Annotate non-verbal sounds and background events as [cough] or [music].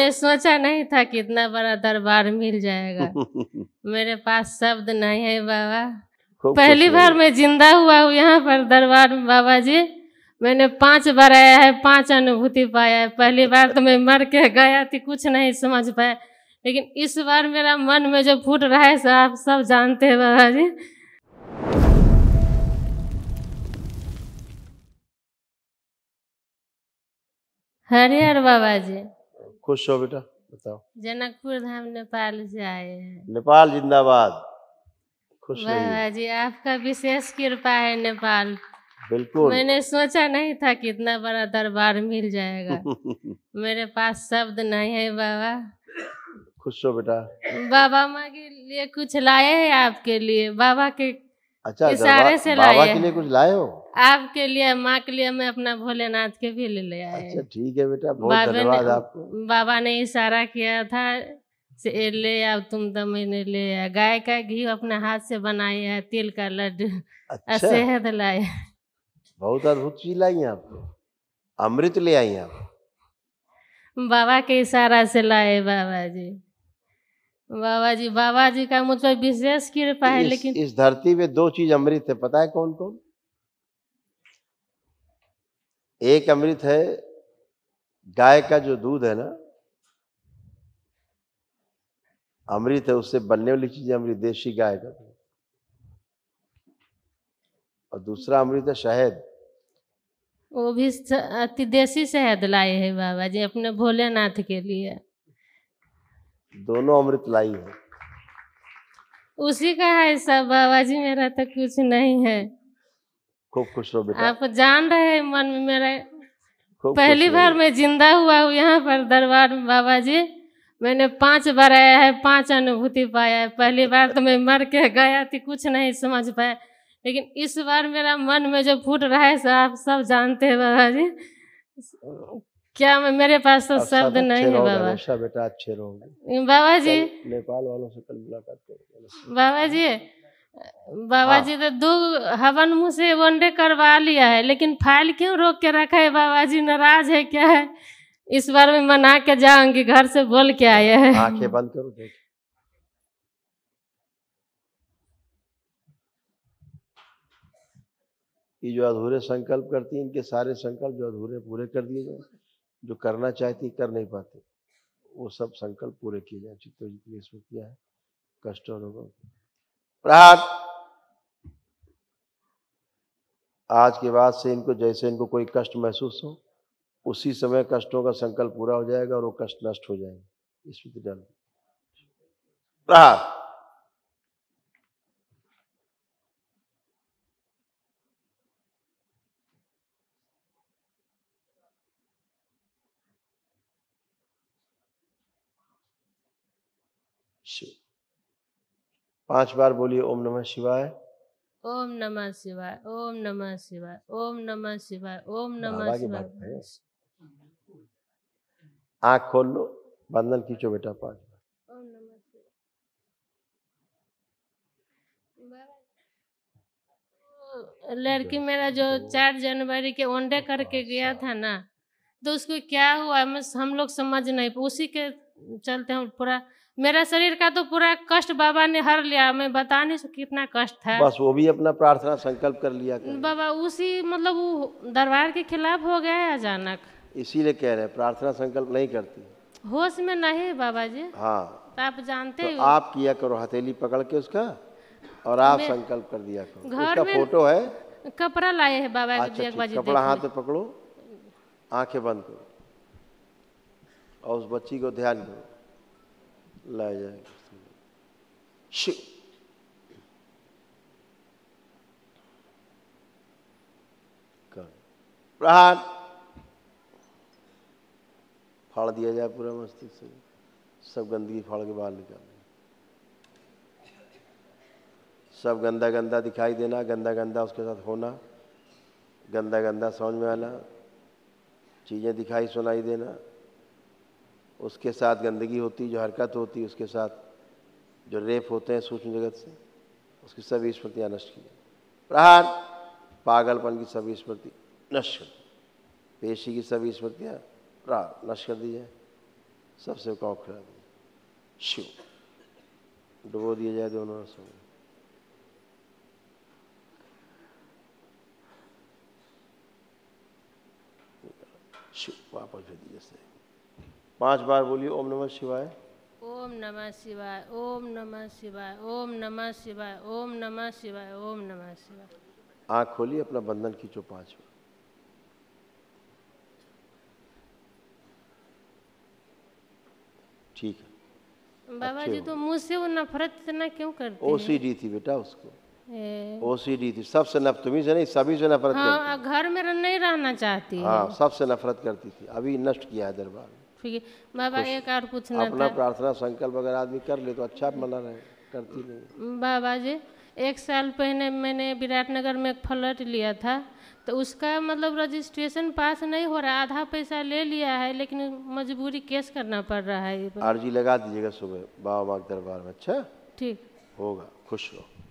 मैंने सोचा नहीं था कि इतना बड़ा दरबार मिल जाएगा [laughs] मेरे पास शब्द नहीं है बाबा पहली बार मैं जिंदा हुआ हूँ यहाँ पर दरबार में बाबा जी मैंने पांच बार आया है पांच अनुभूति पाया है पहली बार तो मैं मर के गया थी कुछ नहीं समझ पाया लेकिन इस बार मेरा मन में जो फूट रहा है आप सब जानते हैं बाबा जी हरिहर बाबा जी खुश हो बेटा बताओ जनकपुर धाम नेपाल से आए हैं नेपाल जिंदाबाद खुश बाबा जी आपका विशेष कृपा है नेपाल बिल्कुल मैंने सोचा नहीं था कि इतना बड़ा दरबार मिल जाएगा [laughs] मेरे पास शब्द नहीं है बाबा खुश हो बेटा बाबा माँ के लिए कुछ लाए हैं आपके लिए बाबा के अच्छा सारे से बाबा के लिए कुछ लाए हो आपके लिए माँ के लिए मैं अपना भोलेनाथ के भी ले ले आया अच्छा ठीक है बेटा बहुत धन्यवाद आपको बाबा ने इशारा किया था से ले आओ तुम तो मैंने ले आया गाय का घी अपने हाथ से बनाया है तिल का लड्डू अच्छा। सेहत लाए बहुत अद्भुत चीज लाई है आपको अमृत ले आई आप बाबा के इशारा से लाए बाबा जी बाबा जी बाबा जी का मुझ पर विशेष कृपा है लेकिन इस धरती में दो चीज अमृत है पता है कौन कौन एक अमृत है गाय का जो दूध है ना अमृत है उससे बनने वाली चीज अमृत देशी गाय का दूध और दूसरा अमृत है शहद वो भी अति देसी शहद लाए हैं बाबा जी अपने भोलेनाथ के लिए दोनों अमृत लाई है उसी का है सब बाबा जी मेरा तो कुछ नहीं है खूब खुश हो बेटा आप जान रहे हैं मन में मेरा पहली बार मैं जिंदा हुआ हूँ यहाँ पर दरबार में बाबा जी मैंने पांच बार आया है पांच अनुभूति पाया है पहली बार तो मैं मर के गया थी कुछ नहीं समझ पाया लेकिन इस बार मेरा मन में जो फूट रहा है आप सब जानते हैं बाबा जी क्या मैं मेरे पास तो शब्द तो नहीं है बाबा अच्छा बेटा अच्छे रहोगे बाबा जी नेपाल वालों से कल मुलाकात करोगे बाबा जी बाबा हाँ। जी तो दो हवन मुंह से वनडे करवा लिया है लेकिन फाइल क्यों रोक के रखा है बाबा जी नाराज है क्या है इस बार में मना के जाऊंगी घर से बोल के आए है आंखें बंद करो देख ये जो अधूरे संकल्प करती है इनके सारे संकल्प जो अधूरे पूरे कर दिए जाए जो करना चाहती कर नहीं पाते वो सब संकल्प पूरे किए जाए चित्त जितनी स्मृतियां हैं कष्ट और अनुभव प्रहार आज के बाद से इनको जैसे इनको कोई कष्ट महसूस हो उसी समय कष्टों का संकल्प पूरा हो जाएगा और वो कष्ट नष्ट हो जाएंगे स्मृति तो प्रहार शिव पांच बार बोलिए ओम नमः शिवाय ओम नमः शिवाय ओम नमः शिवाय ओम नमः शिवाय ओम नमः शिवाय आंख खोल लो बंधन खींचो बेटा पांच बार लड़की मेरा जो तो- चार जनवरी के ओंडे तो करके गया था ना तो उसको क्या हुआ हम लोग समझ नहीं उसी के चलते हम पूरा मेरा शरीर का तो पूरा कष्ट बाबा ने हर लिया मैं बता नहीं कितना कष्ट है बस वो भी अपना प्रार्थना संकल्प कर लिया कर। बाबा उसी मतलब वो दरबार के खिलाफ हो गया है अचानक इसीलिए कह रहे हैं प्रार्थना संकल्प नहीं करती होश में नहीं बाबा जी हाँ तो आप जानते तो आप किया करो हथेली पकड़ के उसका और आप संकल्प कर दिया करो उसका फोटो है कपड़ा लाए है बाबा अच्छा, जी कपड़ा हाथ पकड़ो आंखें बंद करो और उस बच्ची को ध्यान दो लाया जाएगा शिव प्रहार फाड़ दिया जाए पूरा मस्तिष्क से सब गंदगी फाड़ के बाहर निकाल सब गंदा गंदा दिखाई देना गंदा गंदा उसके साथ होना गंदा गंदा समझ में आना चीज़ें दिखाई सुनाई देना उसके साथ गंदगी होती जो हरकत होती उसके साथ जो रेप होते हैं सूक्ष्म जगत से उसकी सभी स्मृतियाँ नष्ट की प्रहार पागलपन की सभी स्मृति नष्ट कर पेशी की सभी स्मृतियाँ प्रहार नष्ट कर दी जाए सबसे कौक खिला दी शिव डुबो दिए जाए दोनों रसों में शिव वापस भेज दिए पांच बार बोलिए ओम नमः शिवाय ओम नमः शिवाय ओम नमः शिवाय ओम नमः शिवाय ओम नमः शिवाय ओम नमः शिवाय आंख खोलिए अपना बंधन खींचो पांच बार ठीक है बाबा जी तो मुंह से वो नफरत इतना क्यों करते ओसीडी थी बेटा उसको ओसीडी थी सबसे नफ से नहीं सभी से नफरत हाँ, घर में नहीं रहना चाहती हाँ सबसे नफरत करती थी अभी नष्ट किया है दरबार में ठीक है बाबा एक और पूछना अपना प्रार्थना संकल्प अगर आदमी कर ले तो अच्छा मना रहे करती नहीं बाबा जी एक साल पहले मैंने विराटनगर में एक फ्लट लिया था तो उसका मतलब रजिस्ट्रेशन पास नहीं हो रहा आधा पैसा ले लिया है लेकिन मजबूरी केस करना पड़ रहा है अर्जी लगा दीजिएगा सुबह बाबा के दरबार में अच्छा ठीक होगा खुश रहो